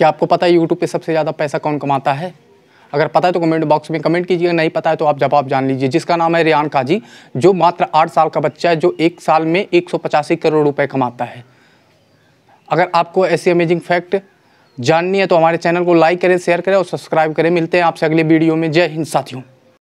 क्या आपको पता है यूट्यूब पे सबसे ज़्यादा पैसा कौन कमाता है अगर पता है तो कमेंट बॉक्स में कमेंट कीजिएगा नहीं पता है तो आप जवाब जान लीजिए जिसका नाम है रियान काजी जो मात्र आठ साल का बच्चा है जो एक साल में एक करोड़ रुपये कमाता है अगर आपको ऐसी अमेजिंग फैक्ट जाननी है तो हमारे चैनल को लाइक करें शेयर करें और सब्सक्राइब करें मिलते हैं आपसे अगले वीडियो में जय हिंद साथियों